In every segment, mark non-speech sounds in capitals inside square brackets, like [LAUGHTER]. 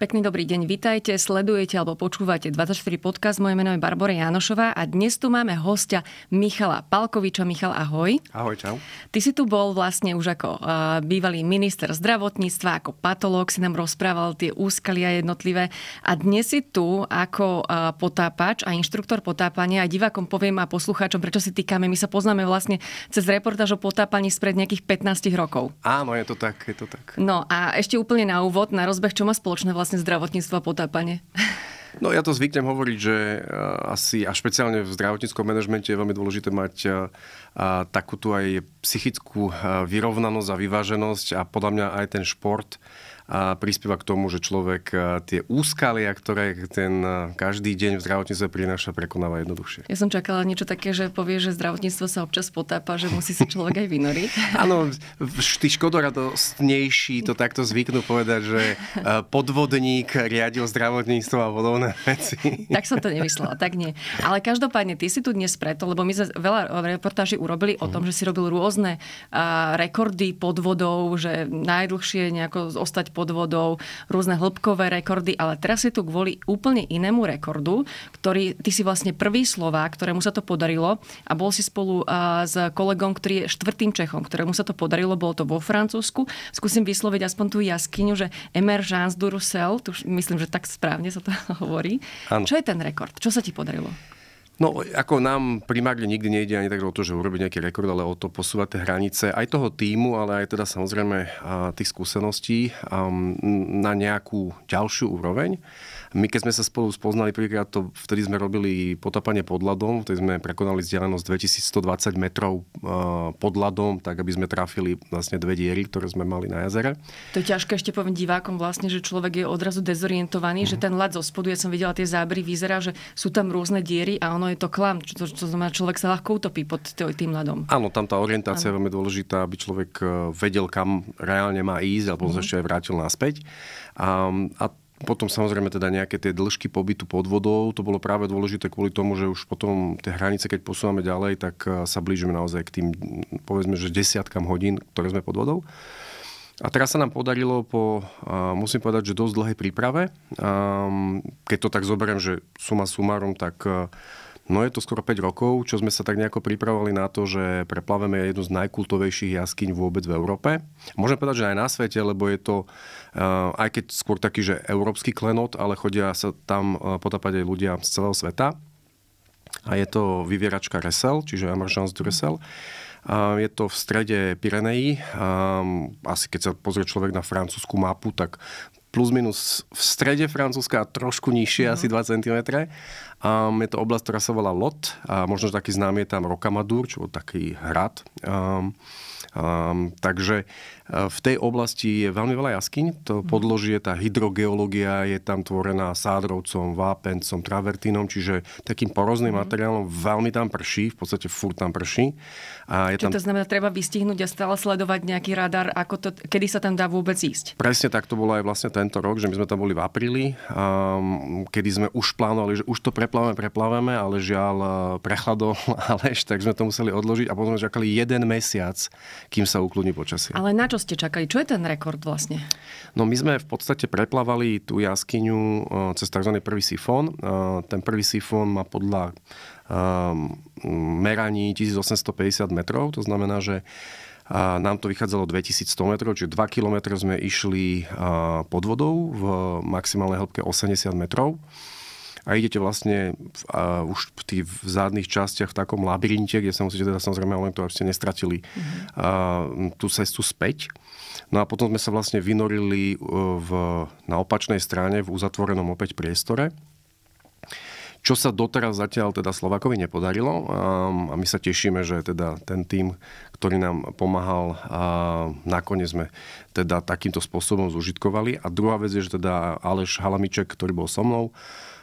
Pekný dobrý deň, vitajte, sledujete alebo počúvate 24 podcast. Moje meno je Barbora Jánošová a dnes tu máme hostia Michala Palkoviča. Michal, ahoj. Ahoj, čau. Ty si tu bol vlastne už ako uh, bývalý minister zdravotníctva, ako patológ, si nám rozprával tie úskalia jednotlivé a dnes si tu ako uh, potápač a inštruktor potápania a divákom poviem a poslucháčom, prečo si týkame. My sa poznáme vlastne cez reportáž o potápaní spred nejakých 15 rokov. Áno, je to tak, je to tak. No a ešte úplne na úvod, na rozbeh, čo má spoločné vlastne vlastne zdravotníctva potápanie? No ja to zvyknem hovoriť, že eh, asi a špeciálne v zdravotníckom manažmente je veľmi dôležité mať eh, takúto takú aj psychickú eh, vyrovnanosť a vyváženosť a podľa mňa aj ten šport a prispieva k tomu, že človek e, tie úskalia, ktoré ten e, každý deň v zdravotníctve prináša, prekonáva jednoduchšie. Ja som čakala niečo také, že povie, že zdravotníctvo sa občas potápa, že musí sa človek aj vynoriť. [LAUGHS] Áno, tí škodoradostnejší to takto zvyknú povedať, že e, podvodník riadil zdravotníctvo a podobné veci. [LAUGHS] Tak som to nemyslela, tak nie. Ale každopádne, ty si tu dnes preto, lebo my sme veľa reportáží urobili o tom, mhm. že si robil rôzne rekordy podvodov, že najdlhšie nejako ostať podvodov, rôzne hĺbkové rekordy, ale teraz je tu kvôli úplne inému rekordu, ktorý ty si vlastne prvý slová, ktorému sa to podarilo a bol si spolu s kolegom, ktorý je štvrtým Čechom, ktorému sa to podarilo, bolo to vo Francúzsku. Skúsim vysloviť aspoň tú jaskyňu, že Emergence du Roussel, tu myslím, že tak správne sa to [LAUGHS] hovorí. Ano. Čo je ten rekord? Čo sa ti podarilo? No, ako nám primárne nikdy nejde ani tak o to, že urobiť nejaký rekord, ale o to posúvať tie hranice aj toho týmu, ale aj teda samozrejme tých skúseností na nejakú ďalšiu úroveň. My keď sme sa spolu spoznali prvýkrát, to vtedy sme robili potapanie pod ľadom, vtedy sme prekonali vzdialenosť 2120 metrov eh, pod ľadom, tak aby sme trafili vlastne dve diery, ktoré sme mali na jazere. To je ťažké ešte poviem divákom vlastne, že človek je odrazu dezorientovaný, mm-hmm. že mhm. ten ľad zo spodu, ja som videla tie zábery, vyzerá, že sú tam rôzne diery a ono je to klam, čo, čo znamená, človek sa ľahko utopí pod tým ľadom. Áno, tam tá orientácia ano. je veľmi dôležitá, aby človek eh, vedel, kam reálne má ísť, alebo mm-hmm. sa ešte aj vrátil naspäť. A, a potom samozrejme teda nejaké tie dĺžky pobytu pod vodou, to bolo práve dôležité kvôli tomu, že už potom tie hranice, keď posúvame ďalej, tak e, sa blížime naozaj k tým, povedzme, že desiatkam hodín, ktoré sme pod vodou. A teraz sa nám podarilo po, e, musím povedať, že dosť dlhej príprave, e, keď to tak zoberiem, že suma sumárom, tak No je to skoro 5 rokov, čo sme sa tak nejako pripravovali na to, že preplaveme jednu z najkultovejších jaskyň vôbec v Európe. Môžem povedať, že aj na svete, lebo je to, eh, aj keď skôr taký, že európsky klenot, ale chodia sa tam eh, potapať aj ľudia z celého sveta. A je to vyvieračka Resel, čiže Emergence du Resel. Je to v strede Pireneji. Mm, asi keď sa pozrie človek na francúzsku mapu, tak plus minus v strede Francúzska a trošku nižšie, mm. asi 2 cm. Um, je to oblasť, ktorá sa volá Lot. A možno taký známy je tam Rokamadur, čo je taký hrad. Um, Um, takže e, v tej oblasti je veľmi veľa jaskyň, to mhm. podložie, tá hydrogeológia je tam tvorená sádrovcom, vápencom, travertínom, čiže takým porozným mhm. materiálom veľmi tam prší, v podstate furt tam prší. A je Čo tam... to znamená, treba vystihnúť a stále sledovať nejaký radar, ako to, kedy sa tam dá vôbec ísť? Presne tak to bolo aj vlastne tento rok, že my sme tam boli v apríli, um, kedy sme už plánovali, že už to preplávame, preplávame, ale žiaľ e, prechladol a [LAUGHS] tak sme to museli odložiť a potom sme čakali jeden mesiac, kým sa ukludní počasie. Ale na čo ste čakali? Čo je ten rekord vlastne? No my sme v podstate preplavali tú jaskyňu e, cez tzv. prvý sifón. E, ten prvý sifón má podľa e, meraní 1850 metrov, to znamená, že a nám to vychádzalo 2100 metrov, čiže 2 km sme išli pod vodou v maximálnej hĺbke 80 metrov a idete vlastne v, a už v tých v zadných častiach v takom labirinte. kde sa musíte teda samozrejme orientovať, aby ste nestratili mm-hmm. a, tú cestu späť. No a potom sme sa vlastne vynorili e, v, na opačnej strane v uzatvorenom opäť priestore, čo sa doteraz zatiaľ teda Slovakovi nepodarilo a my sa tešíme, že teda ten tým, ktorý nám pomáhal, a nakoniec sme teda takýmto spôsobom zužitkovali. A druhá vec je, že teda Aleš Halamiček, ktorý bol so mnou,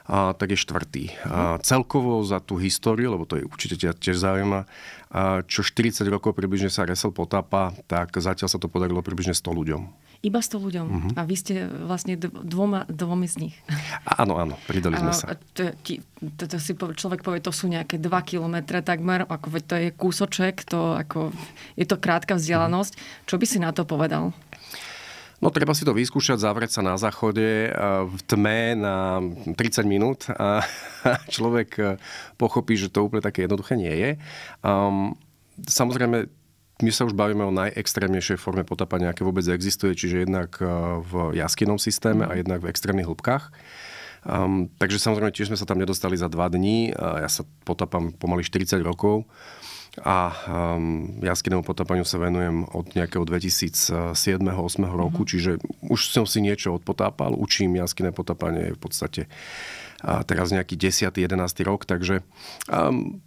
a, tak je štvrtý. A celkovo za tú históriu, lebo to je určite tiež zaujíma, a čo 40 rokov približne sa resel potápa, tak zatiaľ sa to podarilo približne 100 ľuďom. Iba 100 ľuďom. Uh-huh. A vy ste vlastne dvoma, dvomi z nich. Áno, áno, pridali sme sa. To, to, to si človek povie, to sú nejaké 2 kilometre takmer, ako to je kúsoček, to ako, je to krátka vzdialenosť. Čo by si na to povedal? No treba si to vyskúšať, zavrieť sa na záchode e, v tme na 30 minút a človek e, pochopí, že to úplne také jednoduché nie je. Um, samozrejme, my sa už bavíme o najextrémnejšej forme potapania, aké vôbec existuje, čiže jednak e, v jaskinnom systéme a mhm. jednak v extrémnych hĺbkach. Um, takže samozrejme tiež sme sa tam nedostali za dva dní. Ja sa potapám pomaly 40 rokov a um, jaskinnému potápaniu sa venujem od nejakého 2007-2008 mhm. roku, mm-hmm. čiže už som si niečo odpotápal, učím jaskinné potápanie v podstate a teraz nejaký 10. 11. rok, takže um,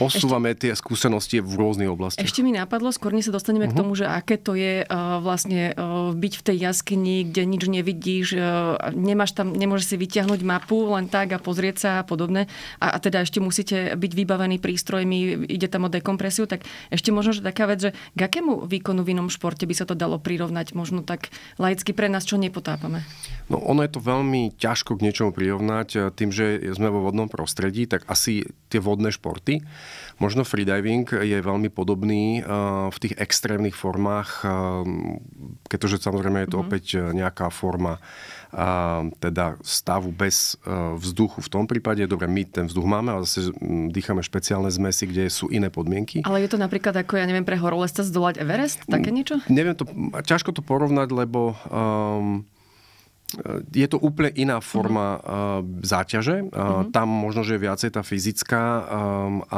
posúvame ešte, tie skúsenosti v rôznych oblastiach. Ešte mi napadlo, skôr než sa dostaneme uh-huh. k mhm. tomu, že aké to je uh, vlastne uh, byť v tej jaskyni, kde nič nevidíš, uh, nemáš tam, nemôžeš si vyťahnuť mapu len tak a pozrieť sa a podobne. A, a teda ešte musíte byť vybavení prístrojmi, ide tam o dekompresiu, tak ešte možno, že taká vec, že k akému výkonu v inom športe by sa to dalo prirovnať, možno tak laicky pre nás, čo nepotápame? No ono je to veľmi ťažko k niečomu prirovnať, tým, že sme vo vodnom prostredí, tak asi tie vodné športy, Možno freediving je veľmi podobný eh, v tých extrémnych formách, eh, keďže samozrejme je to mm-hmm. opäť eh, nejaká forma teda stavu bez vzduchu. V tom prípade, dobre, my ten vzduch máme, ale zase hm, dýchame špeciálne zmesy, kde sú iné podmienky. Ale je to napríklad ako, ja neviem, pre horolezca zdolať Everest? Také hm, niečo? Neviem, to, hm, ťažko to porovnať, lebo um, Eh, je to úplne iná forma uh-huh. záťaže. Uh-huh. Tam možno, že je viacej tá fyzická ehm, a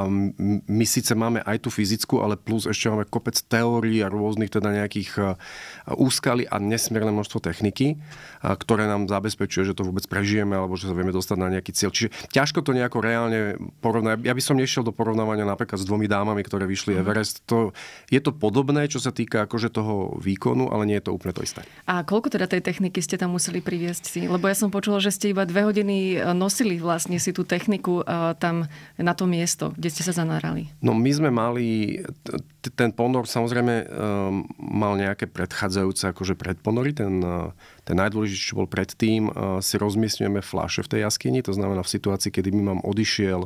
my síce máme aj tú fyzickú, ale plus ešte máme kopec teórií a rôznych teda nejakých úskalí a nesmierne množstvo techniky, ktoré nám zabezpečuje, že to vôbec prežijeme alebo že sa vieme dostať na nejaký cieľ. Čiže ťažko to nejako reálne porovnať. Ja by som nešiel do porovnávania napríklad s dvomi dámami, ktoré vyšli uh-huh. Everest. To, je to podobné, čo sa týka akože toho výkonu, ale nie je to úplne to isté. A koľko teda tej techniky ste tam museli priviesť si? Lebo ja som počula, že ste iba dve hodiny e, nosili vlastne si tú techniku e, tam na to miesto, kde ste sa zanárali. No my sme mali ten ponor samozrejme um, mal nejaké predchádzajúce akože predponory. Ten, e, ten najdôležitejší, čo bol predtým, uh, si rozmiestňujeme fľaše v tej jaskyni. To znamená v situácii, kedy mi mám odišiel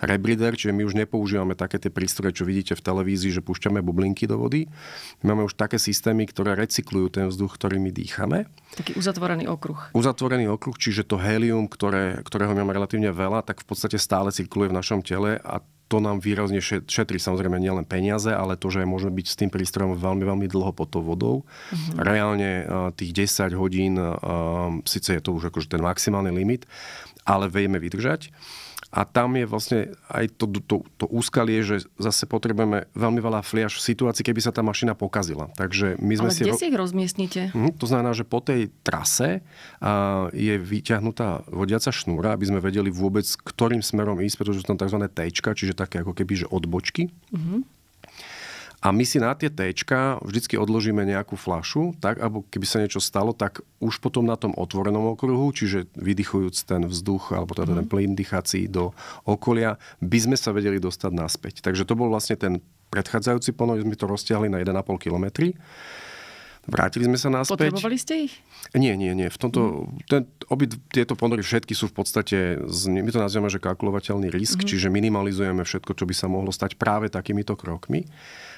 rebrider, čiže my už nepoužívame také tie prístroje, čo vidíte v televízii, že púšťame bublinky do vody. My máme už také systémy, ktoré recyklujú ten vzduch, ktorý my dýchame. Taký uzatvorený okruh. Uzatvorený okruh, čiže to helium, ktoré, ktorého mám relatívne veľa, tak v podstate stále cirkuluje v našom tele a to nám výrazne šetrí samozrejme nielen peniaze, ale to, že môžeme byť s tým prístrojom veľmi, veľmi dlho pod tou vodou. Mm-hmm. Reálne eh, tých 10 hodín, eh, síce je to už akože ten maximálny limit, ale vieme vydržať. A tam je vlastne aj to, to, to úskalie, že zase potrebujeme veľmi veľa fliaž v situácii, keby sa tá mašina pokazila. Takže my sme Ale si... kde ro... si ich rozmiestnite? Hm, to znamená, že po tej trase a, je vyťahnutá vodiaca šnúra, aby sme vedeli vôbec, ktorým smerom ísť, pretože sú tam tzv. tejčka, čiže také ako keby, že odbočky. Mm-hmm a my si na tie Tčka vždycky odložíme nejakú flašu, tak, alebo keby sa niečo stalo, tak už potom na tom otvorenom okruhu, čiže vydychujúc ten vzduch, alebo teda mm. ten mhm. plyn dýchací do okolia, by sme sa vedeli dostať naspäť. Takže to bol vlastne ten predchádzajúci ponož, sme to roztiahli na 1,5 kilometry. Vrátili sme sa naspäť. Potrebovali ste ich? Nie, nie, nie. V tomto, mm. ten, obi tieto ponory všetky sú v podstate, my to nazývame, že kalkulovateľný risk, mm. čiže minimalizujeme všetko, čo by sa mohlo stať práve takýmito krokmi.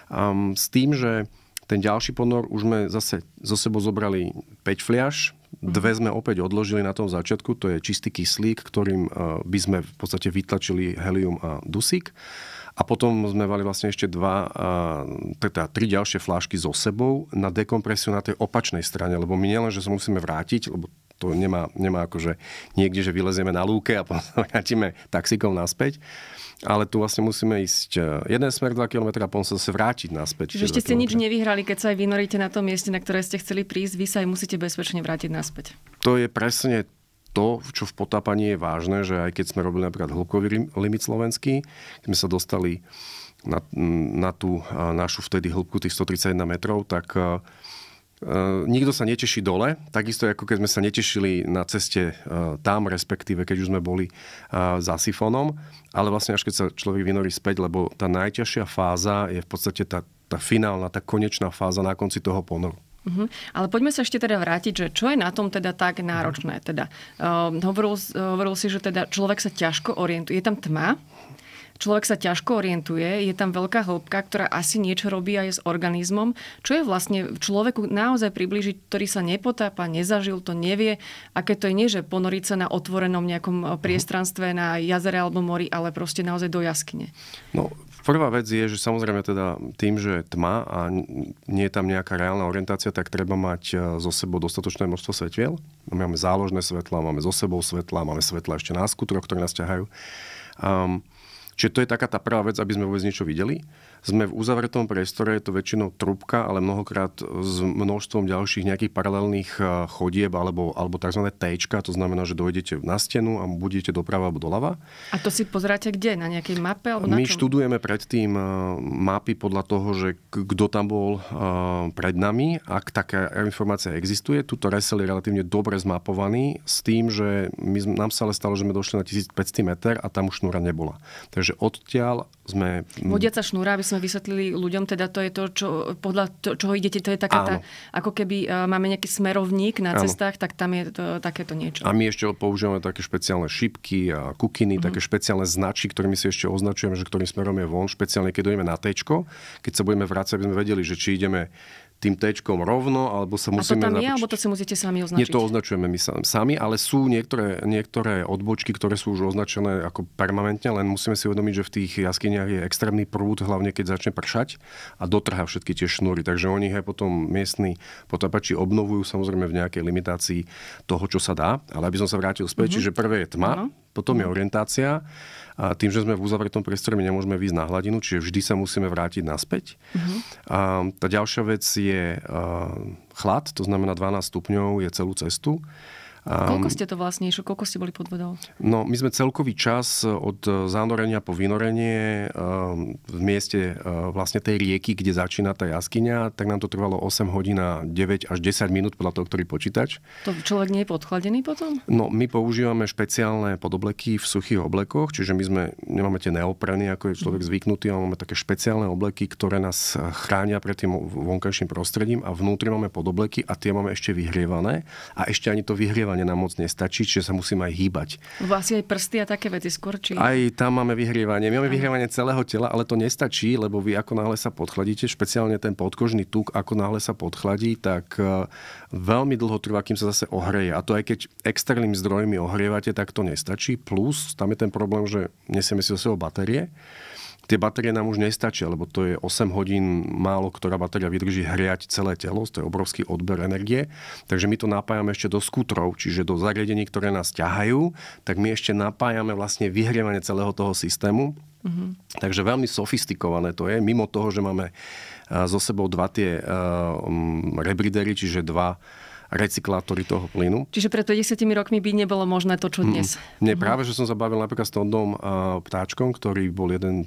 Um, s tým, že ten ďalší ponor už sme zase zo sebou zobrali 5 fliaž, mhm. dve sme opäť odložili na tom začiatku, to je čistý kyslík, ktorým e, by sme v podstate vytlačili helium a dusík. A potom sme mali vlastne ešte dva, teda tri ďalšie flášky so sebou na dekompresiu na tej opačnej strane, lebo my nielen, že sa musíme vrátiť, lebo to nemá, nemá akože niekde, že vylezieme na lúke a [LAUGHS] potom vrátime taxikom naspäť. Ale tu vlastne musíme ísť e, jeden smer 2 km a potom sa vrátiť naspäť. Čiže ešte ste nič nevyhrali, keď sa aj vynoríte na tom mieste, na ktoré ste chceli prísť, vy sa aj musíte bezpečne vrátiť naspäť. To je presne to, čo v potápaní je vážne, že aj keď sme robili napríklad hĺbkový limit slovenský, keď sme sa dostali na, na tú našu vtedy hĺbku tých 131 metrov, tak e, Uh, nikto sa neteší dole, takisto ako keď sme sa netešili na ceste uh, tam, respektíve keď už sme boli uh, za sifonom, ale vlastne až keď sa človek vynorí späť, lebo tá najťažšia fáza je v podstate tá, tá finálna, tá konečná fáza na konci toho ponoru. Uh-huh. Ale poďme sa ešte teda vrátiť, že čo je na tom teda tak náročné? Mhm. Teda, uh, hovoril, hovoril si, že teda človek sa ťažko orientuje. Je tam tma, Človek sa ťažko orientuje, je tam veľká hĺbka, ktorá asi niečo robí aj s organizmom, čo je vlastne človeku naozaj približiť, ktorý sa nepotápa, nezažil to, nevie, aké to je nie, že ponoriť sa na otvorenom nejakom eh, priestranstve na jazere alebo mori, ale proste naozaj do jaskyne. No, Prvá vec je, že samozrejme teda tým, že je tma a nie je tam nejaká reálna orientácia, tak treba mať eh, zo sebou dostatočné množstvo svetiel. Máme záložné svetla, máme zo sebou svetla, máme svetla ešte na skútroch, ktoré nás ťahajú. Um, Čiže to je taká tá prvá vec, aby sme vôbec niečo videli sme v uzavretom priestore, je to väčšinou trubka, ale mnohokrát s množstvom ďalších nejakých paralelných eh, chodieb alebo, alebo tzv. T, to znamená, že dojdete na stenu a budete doprava alebo doľava. A to si pozeráte kde? Na nejakej mape? Alebo My na čom? študujeme predtým eh, mapy podľa toho, že kto tam bol eh, pred nami, ak taká informácia existuje. Tuto resel je relatívne dobre zmapovaný s tým, že my, nám sa ale stalo, že sme došli na 1500 meter a tam už šnúra nebola. Takže odtiaľ sme... Vodiaca šnúra, aby sme sme vysvetlili ľuďom, teda to je to, čo, podľa to, čoho idete, to je taká tá, ako keby uh, máme nejaký smerovník na Áno. cestách, tak tam je to, takéto niečo. A my ešte používame také špeciálne šipky a kukiny, mm-hmm. také špeciálne značky, ktorými si ešte označujeme, že ktorým smerom je von, špeciálne keď ideme na tečko, keď sa budeme vrácať, aby sme vedeli, že či ideme tým tečkom rovno, alebo sa musíme... A to tam napočiť. je, alebo to si musíte sami označiť? Nie, to označujeme my sami, ale sú niektoré, niektoré odbočky, ktoré sú už označené ako permanentne, len musíme si uvedomiť, že v tých jaskyniach je extrémny prúd, hlavne keď začne pršať a dotrhá všetky tie šnúry. Takže oni aj potom miestni potapači obnovujú samozrejme v nejakej limitácii toho, čo sa dá. Ale aby som sa vrátil späť, mm-hmm. čiže prvé je tma, ano potom je mm. orientácia a tým, že sme v uzavretom priestore, my nemôžeme výjsť na hladinu, čiže vždy sa musíme vrátiť naspäť. Uh-huh. A tá ďalšia vec je uh, chlad, to znamená 12 stupňov je celú cestu koľko ste to vlastne išli? Koľko ste boli pod vodou? No, my sme celkový čas e, od zánorenia po vynorenie e, v mieste e, vlastne tej rieky, kde začína tá jaskyňa, tak nám to trvalo 8 hodín a 9 až 10 minút podľa toho, ktorý počítač. To človek nie je podchladený potom? No, my používame špeciálne podobleky v suchých oblekoch, čiže my sme, nemáme tie neoprany, ako je človek mhm. zvyknutý, ale máme také špeciálne obleky, ktoré nás chránia pred tým vonkajším prostredím a vnútri máme podobleky a tie máme ešte vyhrievané a ešte ani to vyhrievanie momentálne nám moc nestačí, čiže sa musíme aj hýbať. Vlastne aj prsty a také veci skôr? Či... Aj tam máme vyhrievanie. My máme aj. vyhrievanie celého tela, ale to nestačí, lebo vy ako náhle sa podchladíte, špeciálne ten podkožný tuk, ako náhle sa podchladí, tak e, veľmi dlho trvá, kým sa zase ohreje. A to aj keď externým zdrojmi ohrievate, tak to nestačí. Plus, tam je ten problém, že nesieme si do sebou batérie tie batérie nám už nestačia, lebo to je 8 hodín málo, ktorá batéria vydrží hriať celé telo, to je obrovský odber energie. Takže my to napájame ešte do skútrov, čiže do zariadení, ktoré nás ťahajú, tak my ešte napájame vlastne vyhrievanie celého toho systému. Mm-hmm. Takže veľmi sofistikované to je, mimo toho, že máme eh, so sebou dva tie uh, eh, rebridery, čiže dva uh, recyklátori toho plynu. Čiže pred 50 rokmi by nebolo možné to, čo dnes. Mm, nie, mhm. práve, že som zabavil napríklad s Tondom a Ptáčkom, ktorý bol jeden e,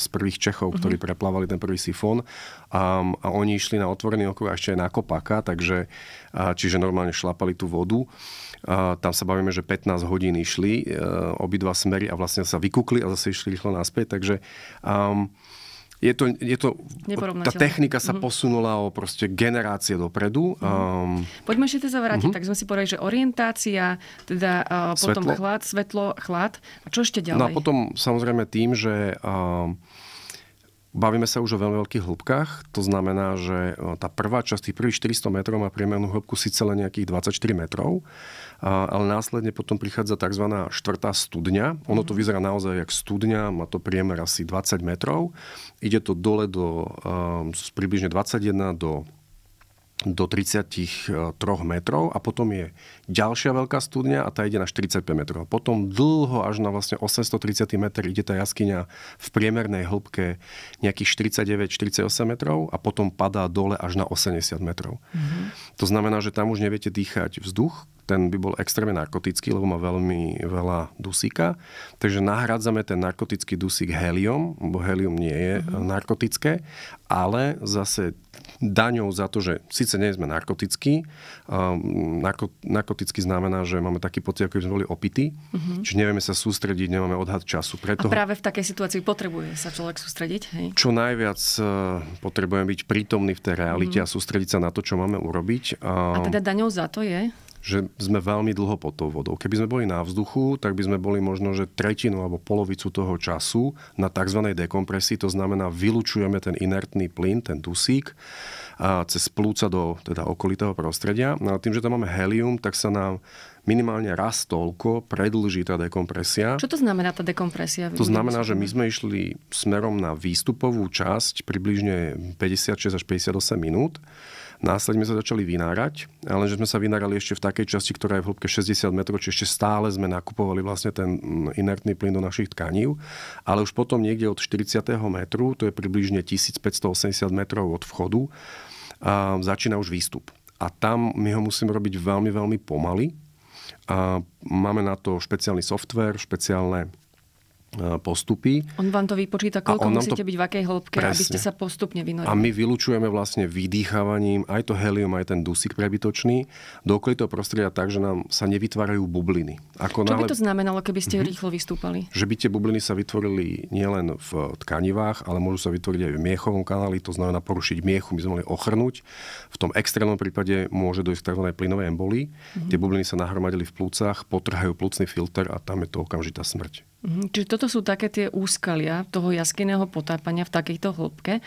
z prvých Čechov, ktorí mm-hmm. preplávali ten prvý sifón a, a oni išli na otvorený okruh a ešte aj na kopaka, takže, a, čiže normálne šlapali tú vodu. A, tam sa bavíme, že 15 hodín išli uh, obidva smery a vlastne sa vykukli a zase išli rýchlo naspäť, takže um, je to, je to tá technika sa mm-hmm. posunula o proste generácie dopredu. Mm-hmm. Um, Poďme ešte teda vrátiť. Mm-hmm. Tak sme si povedali, že orientácia, teda uh, potom svetlo. chlad, svetlo, chlad. A čo ešte ďalej? No a potom samozrejme tým, že uh, Bavíme sa už o veľmi veľkých hĺbkách, to znamená, že e, tá prvá časť, tých prvých 400 metrov má priemernú hĺbku síce len nejakých 24 metrov, ale následne potom prichádza tzv. štvrtá studňa. Ono to mhm. vyzerá naozaj jak studňa, má to priemer asi 20 metrov. Ide to dole do z e, približne 21 do do 33 metrov a potom je ďalšia veľká studňa a tá ide na 45 metrov. Potom dlho až na vlastne 830 metr ide tá jaskyňa v priemernej hĺbke nejakých 49-48 metrov a potom padá dole až na 80 metrov. Mm-hmm. To znamená, že tam už neviete dýchať vzduch, ten by bol extrémne narkotický, lebo má veľmi veľa dusíka. Takže nahrádzame ten narkotický dusík helium, lebo helium nie je mm-hmm. narkotické, ale zase daňou za to, že síce nie sme narkotickí, um, narko, narkoticky znamená, že máme taký pocit, ako by sme boli opití, mm-hmm. čiže nevieme sa sústrediť, nemáme odhad času. Preto... A práve v takej situácii potrebuje sa človek sústrediť? Hej? Čo najviac uh, eh, potrebujem byť prítomný v tej realite mm a sústrediť sa na to, čo máme urobiť. a ehm, teda daňou za to je? že sme veľmi dlho pod tou vodou. Keby sme boli na vzduchu, tak by sme boli možno, že tretinu alebo polovicu toho času na tzv. dekompresii, to znamená vylučujeme ten inertný plyn, ten dusík, a cez plúca do teda okolitého prostredia. No a tým, že tam máme helium, tak sa nám minimálne raz toľko predlží tá dekompresia. Čo to znamená tá dekompresia? To znamená, že my sme išli smerom na výstupovú časť približne 56 až 58 minút Následne sme sa začali vynárať, ale že sme sa vynárali ešte v takej časti, ktorá je v hĺbke 60 metrov, čiže ešte stále sme nakupovali vlastne ten mm, inertný plyn do našich tkaní. ale už potom niekde od 40. metru, to je približne 1580 metrov od vchodu, a začína už výstup. A tam my ho musíme robiť veľmi, veľmi pomaly. A máme na to špeciálny software, špeciálne E, postupy. On vám to vypočíta, koľko musíte to... byť v akej hĺbke, Presne. aby ste sa postupne vynorili. A my vylučujeme vlastne vydýchávaním aj to helium, aj ten dusík prebytočný do okolitého prostredia tak, že nám sa nevytvárajú bubliny. Ako Čo nále... by to znamenalo, keby ste mm-hmm. rýchlo vystúpali? Že by tie bubliny sa vytvorili nielen v tkanivách, ale môžu sa vytvoriť aj v miechovom kanáli, to znamená porušiť miechu, my sme mohli ochrnúť. V tom extrémnom prípade môže dojsť k tzv. plynovej embolii. Mm-hmm. Tie bubliny sa nahromadili v plúcach, potrhajú plúcny filter a tam je to okamžitá smrť. Mhm, čiže toto sú také tie úskalia toho jaskyného potápania v takejto hĺbke.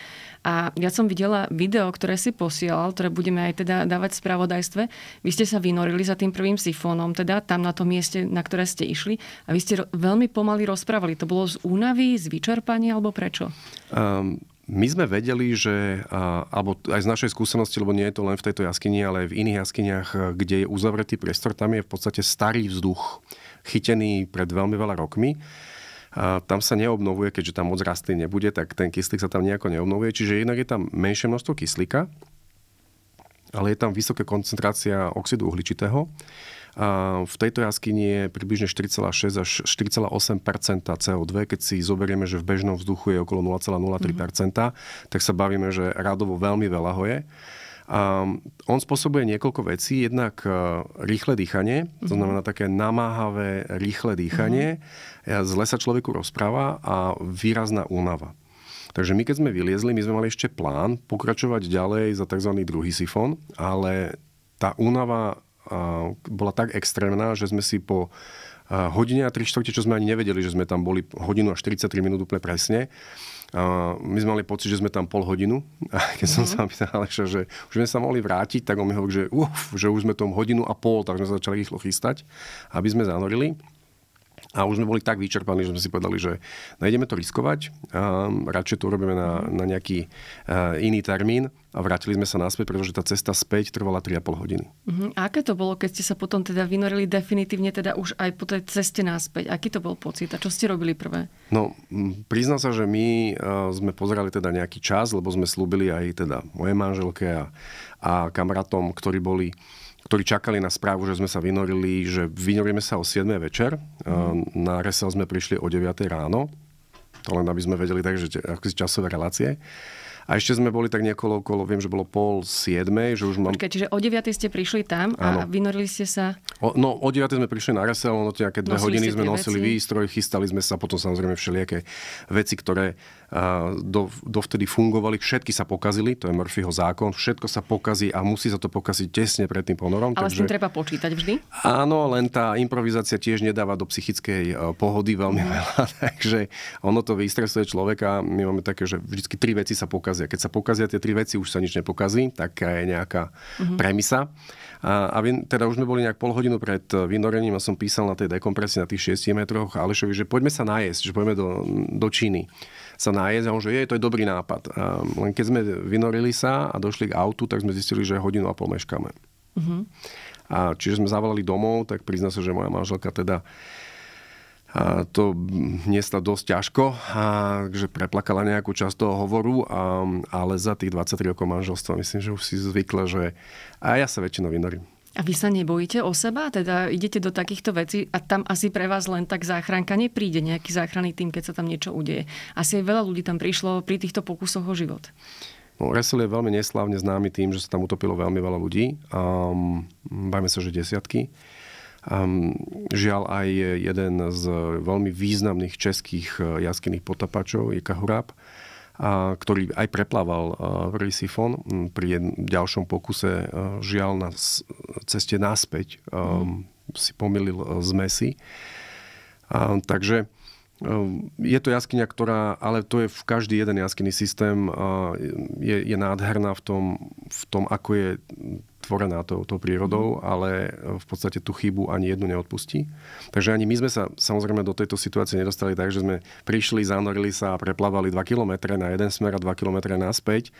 A ja som videla video, ktoré si posielal, ktoré budeme aj teda dávať v spravodajstve. Vy ste sa vynorili za tým prvým sifónom, teda tam na tom mieste, na ktoré ste išli. A vy ste veľmi pomaly rozprávali. To bolo z únavy, z vyčerpania alebo prečo? Um, my sme vedeli, že, alebo aj z našej skúsenosti, lebo nie je to len v tejto jaskyni, ale aj v iných jaskyniach, kde je uzavretý priestor, tam je v podstate starý vzduch chytený pred veľmi veľa rokmi. A tam sa neobnovuje, keďže tam moc rastlín nebude, tak ten kyslík sa tam nejako neobnovuje. Čiže jednak je tam menšie množstvo kyslíka, ale je tam vysoká koncentrácia oxidu uhličitého. A v tejto jaskyni je približne 4,6 až 4,8 CO2. Keď si zoberieme, že v bežnom vzduchu je okolo 0,03 mm-hmm. tak sa bavíme, že radovo veľmi veľa ho je. A mm, on spôsobuje niekoľko vecí. Jednak e, rýchle dýchanie, to mhm. znamená také namáhavé, rýchle dýchanie. Mhm. E, zle sa človeku rozpráva a výrazná únava. Takže my keď sme vyliezli, my sme mali ešte plán pokračovať ďalej za tzv. druhý sifón, ale tá únava e, bola tak extrémna, že sme si po hodine a tri čo sme ani nevedeli, že sme tam boli hodinu a 43 minút úplne presne, a eh, my sme mali pocit, že sme tam pol hodinu. A keď som mm-hmm. sa pýtal Aleša, že už sme sa mohli vrátiť, tak on mi hovoril, že, uf, že už sme tom hodinu a pol, tak sme sa začali rýchlo chystať, aby sme zanorili. A už sme boli tak vyčerpaní, že sme si povedali, že nejdeme to riskovať, um, radšej to urobíme na, na nejaký uh, iný termín a vrátili sme sa naspäť, pretože tá cesta späť trvala 3,5 hodiny. Uh-huh. A aké to bolo, keď ste sa potom teda vynorili definitívne, teda už aj po tej ceste naspäť? Aký to bol pocit a čo ste robili prvé? No, priznám sa, že my uh, sme pozerali teda nejaký čas, lebo sme slúbili aj teda moje manželke a, a kamarátom, ktorí boli ktorí čakali na správu, že sme sa vynorili, že vynoríme sa o 7. večer. Mm. Na resel sme prišli o 9. ráno. To len aby sme vedeli tak takže časové relácie. A ešte sme boli tak niekolo okolo, viem, že bolo pol siedmej, že už mám... Počkaj, čiže o 9 ste prišli tam a ano. vynorili ste sa... O, no, o 9 sme prišli na resel, no nejaké dve nosili hodiny sme nosili veci. výstroj, chystali sme sa potom samozrejme všelijaké veci, ktoré do, dovtedy fungovali, všetky sa pokazili, to je Murphyho zákon, všetko sa pokazí a musí sa to pokaziť tesne pred tým ponorom. Ale takže... s tým treba počítať vždy? Áno, len tá improvizácia tiež nedáva do psychickej e, pohody veľmi [LAUGHS] veľa, takže ono to vystresuje človeka. My máme také, že vždy tri veci sa pokazia. Keď sa pokazia tie tri veci, už sa nič nepokazí, tak je nejaká mm-hmm. premisa. A, a teda už sme boli nejak pol hodinu pred e, vynorením a som písal na tej dekompresii na tých 6 metroch Alešovi, že poďme sa najesť, že poďme do, do Číny sa nájsť a on, že je, to je dobrý nápad. A len keď sme vynorili sa a došli k autu, tak sme zistili, že hodinu a pol meškáme. Uh-huh. A čiže sme zavolali domov, tak prizna sa, že moja manželka teda a to niesla dosť ťažko, a, že preplakala nejakú časť toho hovoru, a, ale za tých 23 rokov manželstva myslím, že už si zvykla, že a ja sa väčšinou vynorím. A vy sa nebojíte o seba? Teda idete do takýchto vecí a tam asi pre vás len tak záchranka nepríde, nejaký záchranný tým, keď sa tam niečo udeje. Asi aj veľa ľudí tam prišlo pri týchto pokusoch o život. No, Resel je veľmi neslávne známy tým, že sa tam utopilo veľmi veľa ľudí. Um, bajme sa, že desiatky. Um, žiaľ aj jeden z veľmi významných českých eh, jaskinných potapačov je Kahuráb ktorý aj preplával prvý sifón pri ďalšom pokuse e, žial na ceste naspäť mm. si pomylil e, z A, takže je to jaskyňa, ktorá, ale to je v každý jeden jaskyný systém, je, je nádherná v tom, v tom, ako je tvorená tou, tou prírodou, mhm. ale eh, v podstate tú chybu ani jednu neodpustí. Takže ani my sme sa samozrejme do tejto situácie nedostali tak, že sme prišli, zanorili sa a preplávali 2 km na jeden smer a 2 km naspäť.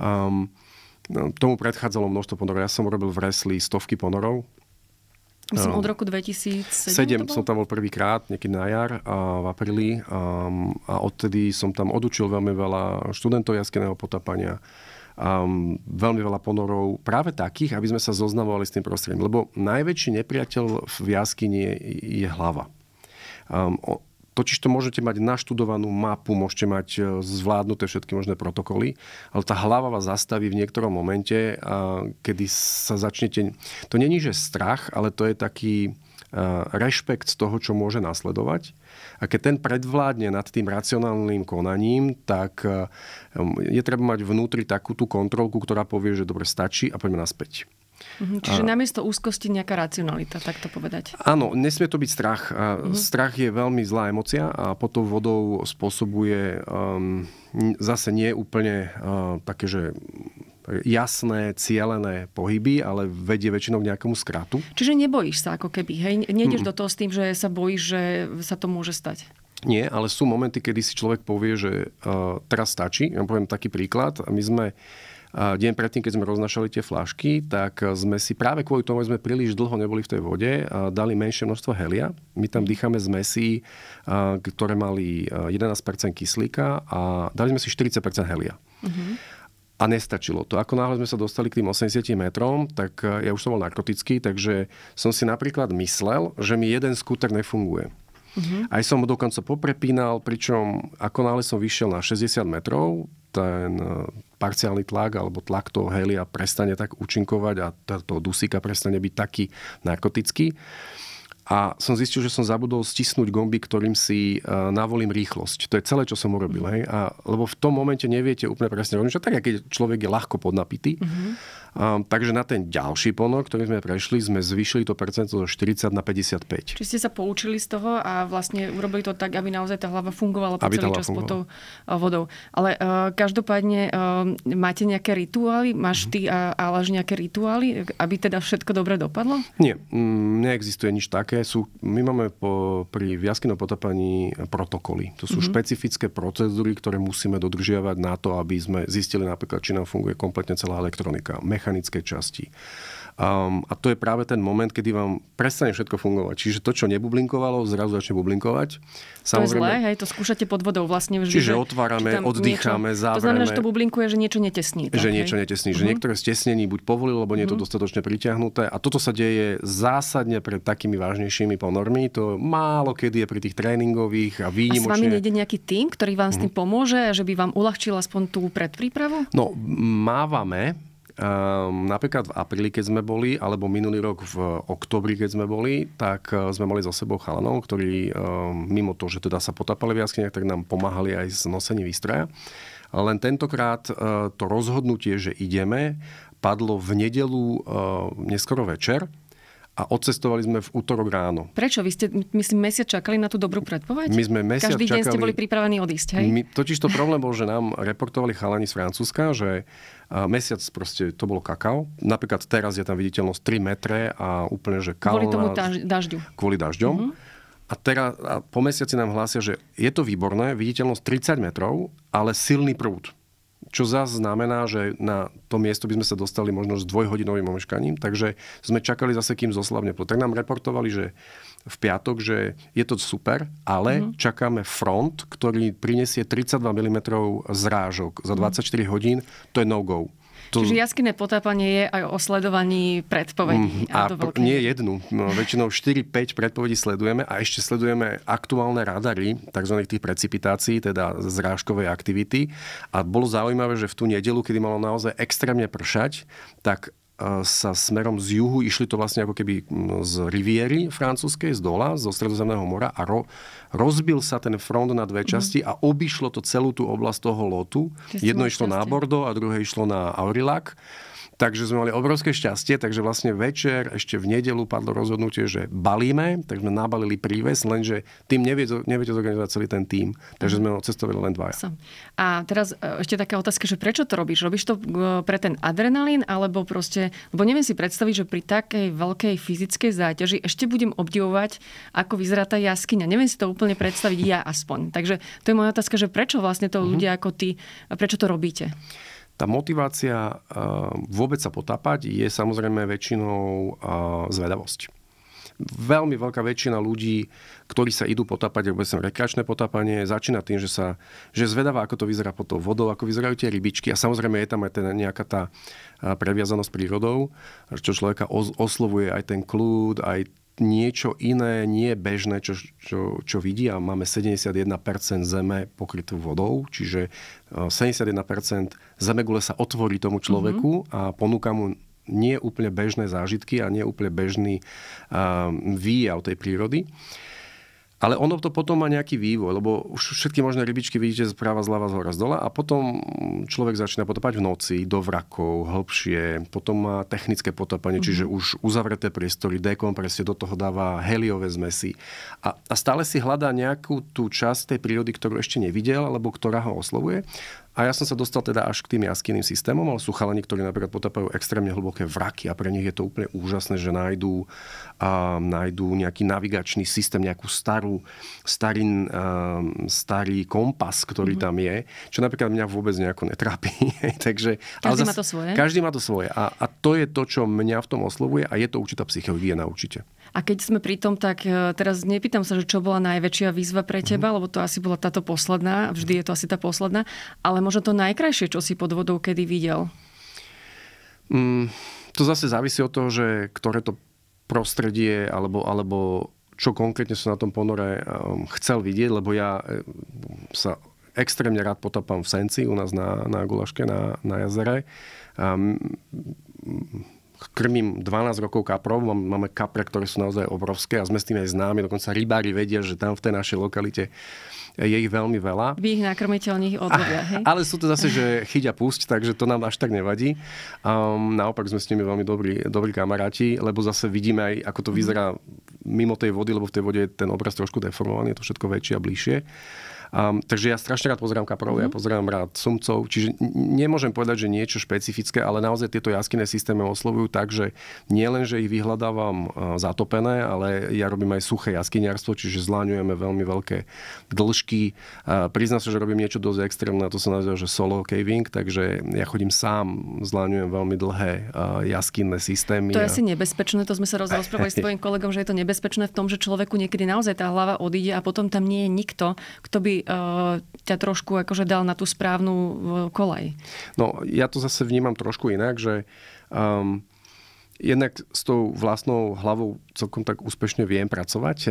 Um, tomu predchádzalo množstvo ponorov. Ja som robil v resli stovky ponorov. Myslím, od roku 2007 7, som tam bol prvýkrát, niekedy na jar, a v apríli. A, a odtedy som tam odučil veľmi veľa študentov jaskeného potapania um, veľmi veľa ponorov práve takých, aby sme sa zoznamovali s tým prostredím. Lebo najväčší nepriateľ v jaskyni je, je hlava. Um, Totiž to môžete mať naštudovanú mapu, môžete mať e, zvládnuté všetky možné protokoly, ale tá hlava vás zastaví v niektorom momente, kedy sa začnete... To není, že strach, ale to je taký e, rešpekt z toho, čo môže nasledovať. A keď ten predvládne nad tým racionálnym konaním, tak eh, um, je treba mať vnútri takú tú kontrolku, ktorá povie, že dobre, stačí a poďme naspäť. Mhm, čiže a... namiesto úzkosti nejaká racionalita, tak to povedať. Áno, nesmie to byť strach. Mhm. Strach je veľmi zlá emocia a potom vodou spôsobuje um, zase nie úplne uh, také, že jasné, cielené pohyby, ale vedie väčšinou k nejakému skratu. Čiže nebojíš sa ako keby, hej? Nejdeš mm. do toho s tým, že sa bojíš, že sa to môže stať? Nie, ale sú momenty, kedy si človek povie, že uh, teraz stačí. Ja poviem taký príklad. My sme uh, deň predtým, keď sme roznašali tie flašky, tak e, sme si práve kvôli tomu, že sme príliš dlho neboli v tej vode, uh, dali menšie množstvo helia. My tam dýchame zmesí, uh, ktoré mali 11% kyslíka a dali sme si 40% helia. Uh-huh. A nestačilo to. Ako náhle sme sa dostali k tým 80 metrom, tak e, ja už som bol narkotický, takže som si napríklad myslel, že mi jeden skúter nefunguje. Mm-hmm. Aj som ho dokonca poprepínal, pričom ako náhle som vyšiel na 60 metrov, ten e, parciálny tlak alebo tlak toho helia prestane tak účinkovať a toho dusíka prestane byť taký narkotický a som zistil, že som zabudol stisnúť gomby, ktorým si e, navolím rýchlosť. To je celé, čo som urobil. Hej? A, lebo v tom momente neviete úplne presne, že tak, keď človek je ľahko podnapitý, mm-hmm Um, takže na ten ďalší ponor, ktorý sme prešli, sme zvyšili to percento zo 40 na 55. Či ste sa poučili z toho a vlastne urobili to tak, aby naozaj tá hlava fungovala po aby celý čas pod tou e, vodou. Ale uh, každopádne uh, máte nejaké rituály? Máš mm ty a Alaž nejaké rituály, aby teda všetko dobre dopadlo? Nie, m, mm, neexistuje nič také. Sú, my máme po, pri viaskinom potapaní protokoly. To sú mm-hmm. špecifické procedúry, ktoré musíme dodržiavať na to, aby sme zistili napríklad, či nám funguje kompletne celá elektronika, mechanika mechanické časti. Um, a to je práve ten moment, kedy vám prestane všetko fungovať. Čiže to, čo nebublinkovalo, zrazu začne bublinkovať. Samozrejme, to je zlé, hej, to skúšate pod vodou vlastne vždy. Čiže otvárame, oddycháme, niečo, závreme. To znamená, že to bublinkuje, že niečo netesní. Tak, že hej? niečo netesní, uh-huh. že mhm. niektoré stesnení buď povolilo, alebo nie je to uh-huh. dostatočne pritiahnuté. A toto sa deje zásadne pred takými vážnejšími ponormi. To málo kedy je pri tých tréningových a výnimočne. A s vami nejde nejaký tým, ktorý vám uh-huh. s tým mhm. pomôže, že by vám uľahčil aspoň tú predprípravu? No, mávame, Um, napríklad v apríli, keď sme boli, alebo minulý rok v oktobri, keď sme boli, tak e, sme mali za sebou chalanov, ktorí um, mimo to, že teda sa potápali v jaskyniach, tak nám pomáhali aj s nosením výstroja. Len tentokrát uh, to rozhodnutie, že ideme, padlo v nedelu uh, neskoro večer a odcestovali sme v útorok ráno. Prečo? Vy ste, myslím, mesiac čakali na tú dobrú predpoveď? My sme mesiac Každý čakali... deň ste boli pripravení odísť, hej? My, totiž to problém bol, že nám reportovali chalani z Francúzska, že mesiac proste to bolo kakao. Napríklad teraz je tam viditeľnosť 3 metre a úplne, že kalna... Kvôli tomu daž- dažďu. Kvôli dažďom. Mm-hmm. A teraz a po mesiaci nám hlásia, že je to výborné, viditeľnosť 30 metrov, ale silný prúd čo zase znamená, že na to miesto by sme sa dostali možno s dvojhodinovým omeškaním, takže sme čakali zase, kým zoslavne. plot. Tak nám reportovali, že v piatok, že je to super, ale mm-hmm. čakáme front, ktorý prinesie 32 mm zrážok za 24 mm-hmm. hodín, to je no-go. To... Čiže jaskyné potápanie je aj o sledovaní predpovedí. Mm, a, a pr- nie jednu. No, väčšinou 4-5 predpovedí sledujeme a ešte sledujeme aktuálne radary tzv. tých precipitácií, teda zrážkovej aktivity. A bolo zaujímavé, že v tú nedelu, kedy malo naozaj extrémne pršať, tak sa smerom z juhu, išli to vlastne ako keby z riviery francúzskej, z dola, zo stredozemného mora a ro, rozbil sa ten front na dve mhm. časti mm a obišlo to celú tú oblasť toho lotu. Jedno išlo na Bordo a druhé išlo na Aurillac. Takže sme mali obrovské šťastie, takže vlastne večer, ešte v nedelu padlo rozhodnutie, že balíme, tak sme nabalili príves, lenže tým neviete, neviete zorganizovať celý ten tým, takže sme cestovali len dvaja. Som. A teraz e, ešte taká otázka, že prečo to robíš? Robíš to e, pre ten adrenalín, alebo proste, lebo neviem si predstaviť, že pri takej veľkej fyzickej záťaži ešte budem obdivovať, ako vyzerá tá jaskyňa. Neviem si to úplne predstaviť ja aspoň. Takže to je moja otázka, že prečo vlastne to mhm. ľudia ako ty, prečo to robíte? Tá motivácia eh, vôbec sa potapať je samozrejme väčšinou eh, zvedavosť. Veľmi veľká väčšina ľudí, ktorí sa idú potapať, alebo som rekreačné potápanie, začína tým, že sa že zvedáva, ako to vyzerá pod tou vodou, ako vyzerajú tie rybičky a samozrejme je tam aj ten, nejaká tá eh, previazanosť prírodou, čo človeka oslovuje aj ten kľúd, aj niečo iné, nie bežné, čo, čo, čo vidia. Máme 71% zeme pokrytú vodou, čiže 71% e, zemegule sa otvorí tomu človeku mm-hmm. a ponúka mu nie úplne bežné zážitky a nie úplne bežný um, výjav tej prírody. Uh, ale ono to potom má nejaký vývoj, lebo už všetky možné rybičky vidíte práva zľava, z hora, z dola a potom človek začína potopať v noci, do vrakov, hlbšie, potom má technické potopanie, čiže mhm. už uzavreté priestory, dekompresie, do toho dáva heliové zmesy a, a stále si hľadá nejakú tú časť tej prírody, ktorú ešte nevidel alebo ktorá ho oslovuje a ja som sa dostal teda až k tým jaskyným systémom, ale sú chalani, ktorí napríklad potapajú extrémne hlboké vraky a pre nich je to úplne úžasné, že nájdú, uh, nájdú nejaký navigačný systém, nejakú starú, starý, uh, starý kompas, ktorý mm-hmm. tam je, čo napríklad mňa vôbec nejako netrápi. [LAUGHS] Takže, každý zas, má to svoje. Každý má to svoje. A, a to je to, čo mňa v tom oslovuje a je to určitá na určite. A keď sme pri tom, tak e, teraz nepýtam sa, že čo bola najväčšia výzva pre mhm. teba, mm-hmm. lebo to asi bola táto posledná, vždy je to asi tá posledná, ale možno to najkrajšie, čo si pod vodou kedy videl. Mm, to zase závisí od toho, že ktoré to prostredie alebo, alebo čo konkrétne som na tom ponore um, chcel vidieť, lebo ja e, sa extrémne rád potapám v Senci u nás na, na Gulaške, na, na jazere. Um, krmím 12 rokov kaprov, máme kapre, ktoré sú naozaj obrovské a sme s tým aj známi, dokonca rybári vedia, že tam v tej našej lokalite je ich veľmi veľa. Vy ich nakrmíte, oni ich odlovia, ah, hej? Ale sú to zase, že chyť a pusť, takže to nám až tak nevadí. Um, naopak sme s nimi veľmi dobrí, dobrí kamaráti, lebo zase vidíme aj, ako to vyzerá mhm. mimo tej vody, lebo v tej vode je ten obraz trošku deformovaný, je to všetko väčšie a bližšie. Um, takže ja strašne rád pozerám kaprov, mm-hmm. ja mhm. pozerám rád sumcov, čiže nemôžem povedať, že niečo špecifické, ale naozaj tieto jaskyné systémy oslovujú tak, že nie len, že ich vyhľadávam zatopené, ale ja robím aj suché jaskyniarstvo, čiže zláňujeme veľmi veľké dĺžky. Priznám sa, že robím niečo dosť extrémne, to sa nazýva, že solo caving, takže ja chodím sám, zláňujem veľmi dlhé jaskynné systémy. To je a... asi nebezpečné, to sme sa rozprávali s tvojim kolegom, že je to nebezpečné v tom, že človeku niekedy naozaj tá hlava odíde a potom tam nie je nikto, kto by uh, ťa trošku akože dal na tú správnu eh, kolaj. No, ja to zase vnímam trošku inak, že um, jednak s tou vlastnou hlavou celkom tak úspešne viem pracovať. Eh,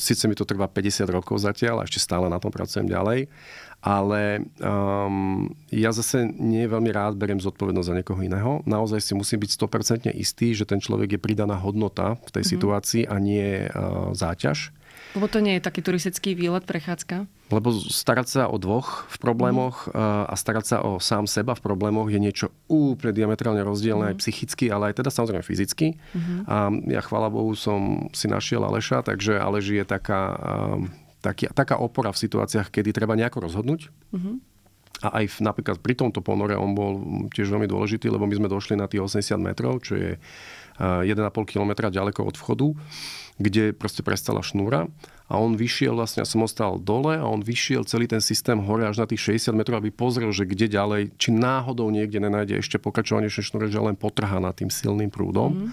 Sice mi to trvá 50 rokov zatiaľ a ešte stále na tom pracujem ďalej, ale um, ja zase nie veľmi rád beriem zodpovednosť za niekoho iného. Naozaj si musím byť 100% istý, že ten človek je pridaná hodnota v tej mm-hmm. situácii a nie uh, záťaž. Lebo to nie je taký turistický výlet, prechádzka? Lebo starať sa o dvoch v problémoch mm. a starať sa o sám seba v problémoch je niečo úplne diametrálne rozdielne mm. aj mhm. psychicky, ale aj teda samozrejme fyzicky. Mm. A ja chvála Bohu som si našiel Aleša, takže Aleš je taká, taký, taká opora v situáciách, kedy treba nejako rozhodnúť. Mm. A aj v, napríklad pri tomto ponore on bol tiež veľmi dôležitý, lebo my sme došli na tých 80 metrov, čo je 1,5 kilometra ďaleko od vchodu kde proste prestala šnúra a on vyšiel, vlastne ja som ostal dole a on vyšiel celý ten systém hore až na tých 60 metrov, aby pozrel, že kde ďalej, či náhodou niekde nenájde ešte pokračovanie šnúre, že len potrhá nad tým silným prúdom. Mm.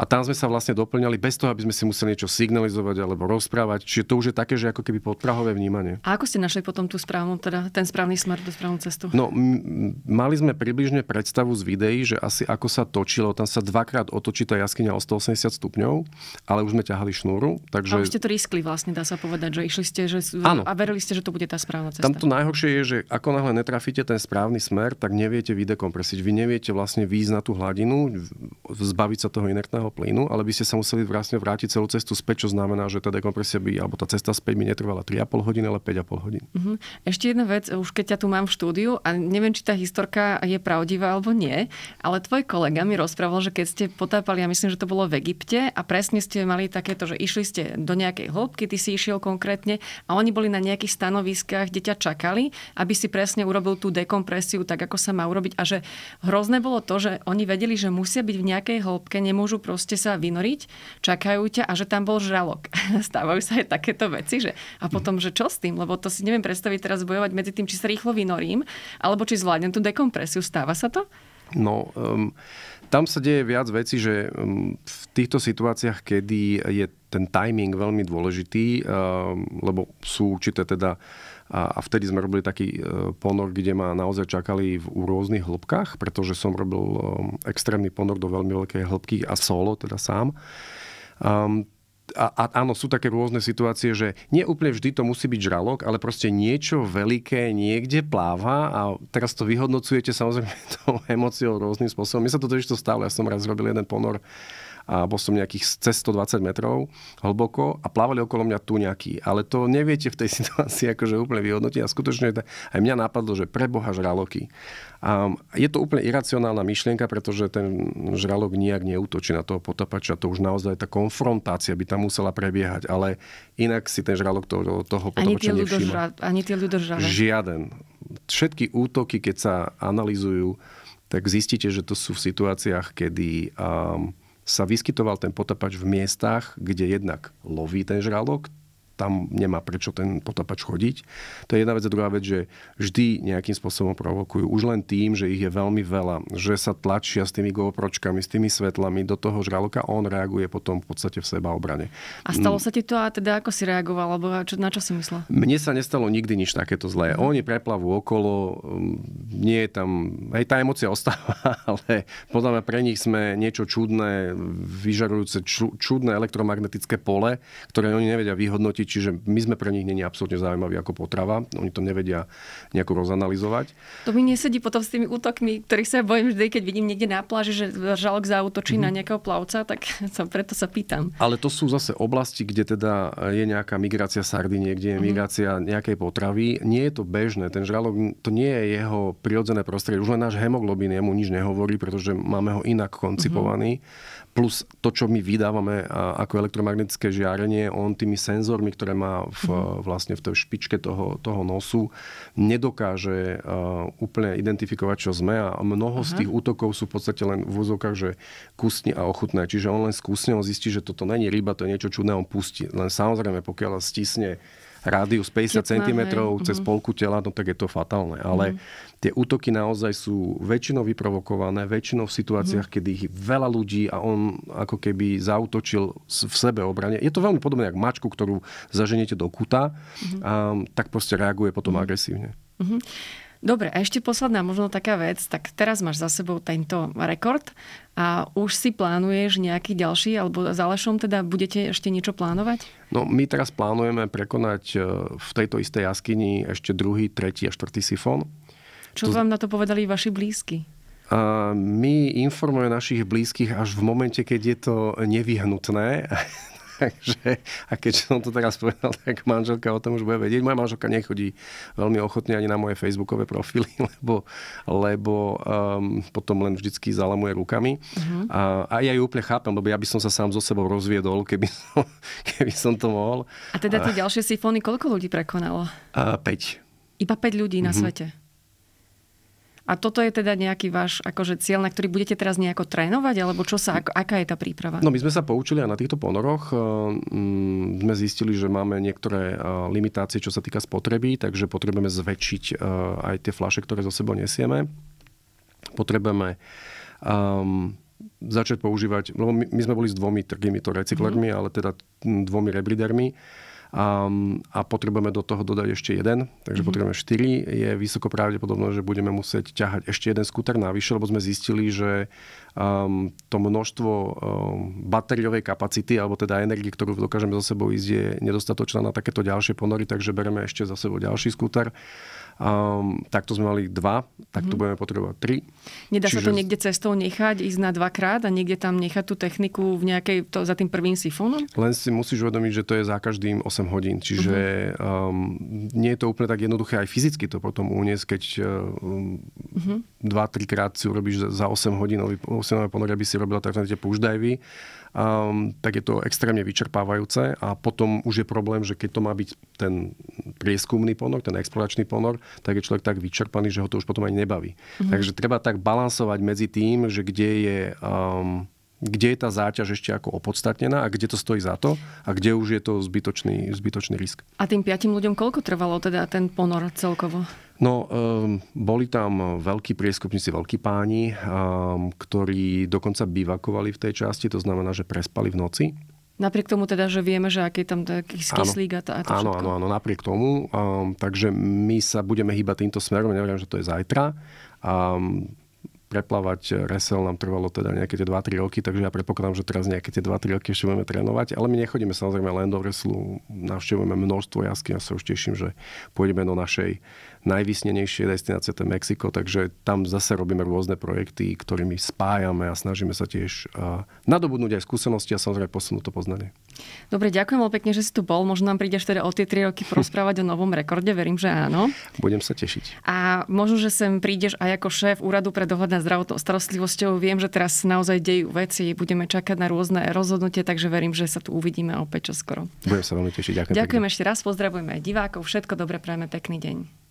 A tam sme sa vlastne doplňali bez toho, aby sme si museli niečo signalizovať alebo rozprávať. Čiže to už je také, že ako keby podprahové vnímanie. A ako ste našli potom tú správnu, teda ten správny smer, tú správnu cestu? No, m- mali sme približne predstavu z videí, že asi ako sa točilo, tam sa dvakrát otočí tá jaskyňa o 180 stupňov, ale už sme ťahali šnúru. Takže... A už ste to riskli vlastne, dá sa povedať, že išli ste že... a verili ste, že to bude tá správna cesta. Tamto najhoršie je, že ako náhle netrafíte ten správny smer, tak neviete vydekompresiť. Vy neviete vlastne výjsť na tú hladinu, zbaviť sa toho inertného zemného plynu, ale by ste sa museli vlastne vrátiť celú cestu späť, čo znamená, že tá dekompresia by, alebo tá cesta späť by netrvala 3,5 hodiny, ale 5,5 hodín. Mm-hmm. Ešte jedna vec, už keď ťa tu mám v štúdiu a neviem, či tá historka je pravdivá alebo nie, ale tvoj kolega mi rozprával, že keď ste potápali, ja myslím, že to bolo v Egypte a presne ste mali takéto, že išli ste do nejakej hĺbky, ty si išiel konkrétne a oni boli na nejakých stanoviskách, kde ťa čakali, aby si presne urobil tú dekompresiu tak, ako sa má urobiť a že hrozné bolo to, že oni vedeli, že musia byť v nejakej hĺbke, nemôžu proste sa vynoriť, čakajú ťa a že tam bol žralok. [LAUGHS] Stávajú sa aj takéto veci, že a potom, že čo s tým, lebo to si neviem predstaviť teraz bojovať medzi tým, či sa rýchlo vynorím, alebo či zvládnem tú dekompresiu. Stáva sa to? No, um, tam sa deje viac vecí, že um, v týchto situáciách, kedy je ten timing veľmi dôležitý, um, lebo sú určité teda a, a vtedy sme robili taký e, ponor, kde ma naozaj čakali v rôznych hĺbkach, pretože som robil e, extrémny ponor do veľmi veľkej hĺbky a solo, teda sám. Um, a, a áno, sú také rôzne situácie, že nie úplne vždy to musí byť žralok, ale proste niečo veľké niekde pláva a teraz to vyhodnocujete samozrejme [LAUGHS] tou emociou rôznym spôsobom. Mne sa to totiž to stalo, ja som raz robil jeden ponor a bol som nejakých cez 120 metrov hlboko a plávali okolo mňa tu nejaký. Ale to neviete v tej [LAUGHS] situácii akože úplne vyhodnotiť a skutočne aj mňa napadlo, že preboha žraloky. A je to úplne iracionálna myšlienka, pretože ten žralok nijak neútočí na toho potapača. To už naozaj tá konfrontácia by tam musela prebiehať, ale inak si ten žralok toho, toho potapača ani nevšíma. Ani tie ľudožraloky. Žiaden. Všetky útoky, keď sa analizujú, tak zistíte, že to sú v situáciách, kedy um, sa vyskytoval ten potapač v miestach, kde jednak loví ten žralok, tam nemá prečo ten potapač chodiť. To je jedna vec. A druhá vec, že vždy nejakým spôsobom provokujú. Už len tým, že ich je veľmi veľa, že sa tlačia s tými GoPročkami, s tými svetlami do toho žraloka, on reaguje potom v podstate v seba obrane. A stalo mm. sa ti to a teda ako si reagoval, alebo čo, na čo si myslel? Mne sa nestalo nikdy nič takéto zlé. Mhm. Oni preplavú okolo, um, nie je tam, aj tá emocia ostáva, [LAUGHS] ale podľa mňa pre nich sme niečo čudné, vyžarujúce čudné elektromagnetické pole, ktoré oni nevedia vyhodnotiť, Čiže my sme pre nich není absolútne zaujímaví ako potrava. Oni to nevedia nejako rozanalizovať. To mi nesedí potom s tými útokmi, ktorých sa bojím vždy, keď vidím niekde na pláži, že žalok zautočí mm-hmm. na mhm. nejakého plavca, tak [LAUGHS] sa, preto sa pýtam. Ale to sú zase oblasti, kde teda je nejaká migrácia sardinie, kde je mm-hmm. migrácia nejakej potravy. Nie je to bežné. Ten žralok, to nie je jeho prirodzené prostredie. Už len náš hemoglobín jemu nič nehovorí, pretože máme ho inak koncipovaný. Mm-hmm plus to, čo my vydávame ako elektromagnetické žiarenie, on tými senzormi, ktoré má v, mhm. vlastne v tej špičke toho, toho nosu, nedokáže úplne identifikovať, čo sme a mnoho z mhm. tých útokov sú v podstate len v úzokách, že kusne a ochutné. Čiže on len skúsne, on zistí, že toto není ryba, to je niečo čudné, on pustí. Len samozrejme, pokiaľ stisne rádius 50 cm cez mhm. polku tela, no tak je to fatálne. Ale mm. tie útoky naozaj sú väčšinou vyprovokované, väčšinou v situáciách, mm. kedy ich veľa ľudí a on ako keby zautočil v sebe obrane. Je to veľmi podobné, ako mačku, ktorú zaženiete do kuta, mm. a, tak proste reaguje potom mm. agresívne. Mm-hmm. Dobre, a ešte posledná možno taká vec, tak teraz máš za sebou tento rekord a už si plánuješ nejaký ďalší, alebo za Lešom teda budete ešte niečo plánovať? No my teraz plánujeme prekonať e, v tejto istej jaskyni ešte druhý, tretí a štvrtý sifón. Čo to... vám na to povedali vaši blízky? my informujeme našich blízkych až v momente, keď je to nevyhnutné. Takže, a keď som to teraz povedal, tak manželka o tom už bude vedieť. Moja manželka nechodí veľmi ochotne ani na moje facebookové profily, [LAUGHS] lebo, lebo um, potom len vždycky zalamuje rukami. Uh-huh. A, a ja ju úplne chápem, lebo ja by som sa sám so sebou rozviedol, keby som, [LAUGHS] keby som to mohol. A teda tie a, ďalšie sifóny, koľko ľudí prekonalo? 5. Iba 5 ľudí na uh-huh. svete? A toto je teda nejaký váš akože cieľ, na ktorý budete teraz nejako trénovať, alebo čo sa, aká je tá príprava? No my sme sa poučili aj na týchto ponoroch. Mm, sme zistili, že máme niektoré eh, limitácie, čo sa týka spotreby, takže potrebujeme zväčšiť eh, aj tie flaše, ktoré zo sebou nesieme. Potrebujeme um, začať používať, lebo my, my sme boli s dvomi takýmito recyklermi, mm ale teda hm, dvomi rebridermi a, a potrebujeme do toho dodať ešte jeden, takže mm-hmm. potrebujeme štyri. Je vysoko pravdepodobné, že budeme musieť ťahať ešte jeden skúter navyše, lebo sme zistili, že um, to množstvo um, batériovej kapacity, alebo teda energie, ktorú dokážeme za sebou ísť, je nedostatočná na takéto ďalšie ponory, takže bereme ešte za sebou ďalší skúter. Um, takto sme mali dva, tak to mm. budeme potrebovať tri. Nedá Čiže... sa to niekde cestou nechať, ísť na dvakrát a niekde tam nechať tú techniku v nejakej, to, za tým prvým sifónom? Len si musíš uvedomiť, že to je za každým 8 hodín. Čiže mm-hmm. um, nie je to úplne tak jednoduché aj fyzicky to potom uniesť, keď um, ehm, mm-hmm. 2-3 krát si urobíš za 8 hodín, 8 hodín ponoria by si robila tak na tie push um, tak je to extrémne vyčerpávajúce a potom už je problém, že keď to má byť ten prieskumný ponor, ten exploračný ponor, tak je človek tak vyčerpaný, že ho to už potom ani nebaví. Mm-hmm. Takže treba tak balansovať medzi tým, že kde je... Um, kde je tá záťaž ešte ako opodstatnená a kde to stojí za to a kde už je to zbytočný, zbytočný risk. A tým piatim ľuďom koľko trvalo teda ten ponor celkovo? No, um, boli tam veľkí prieskupníci, veľkí páni, um, ktorí dokonca bivakovali v tej časti, to znamená, že prespali v noci. Napriek tomu teda, že vieme, že aký tam teda taký kyslík a, to, všetko. áno, Áno, áno, napriek tomu. Um, takže my sa budeme hýbať týmto smerom, neviem, že to je zajtra. Um, Preplávať eh, resel nám trvalo teda nejaké tie 2-3 roky, takže ja predpokladám, že teraz nejaké tie 2-3 roky ešte budeme trénovať, ale my nechodíme samozrejme len do reslu, navštevujeme množstvo jaskyň a sa už teším, že pôjdeme do našej najvysnenejšie destinácie to je Mexiko, takže tam zase robíme rôzne projekty, ktorými spájame a snažíme sa tiež nadobudnúť aj skúsenosti a samozrejme posunúť to poznanie. Dobre, ďakujem veľmi pekne, že si tu bol. Možno nám prídeš teda o tie 3 roky porozprávať o novom rekorde, verím, že áno. Budem sa tešiť. A možno, že sem prídeš aj ako šéf Úradu pre dohľad nad zdravotnou starostlivosťou. Viem, že teraz naozaj dejú veci, budeme čakať na rôzne rozhodnutie, takže verím, že sa tu uvidíme opäť čoskoro. Budem sa veľmi tešiť. Ďakujem. Ďakujem ešte raz, pozdravujeme divákov, všetko dobre, prajeme pekný deň.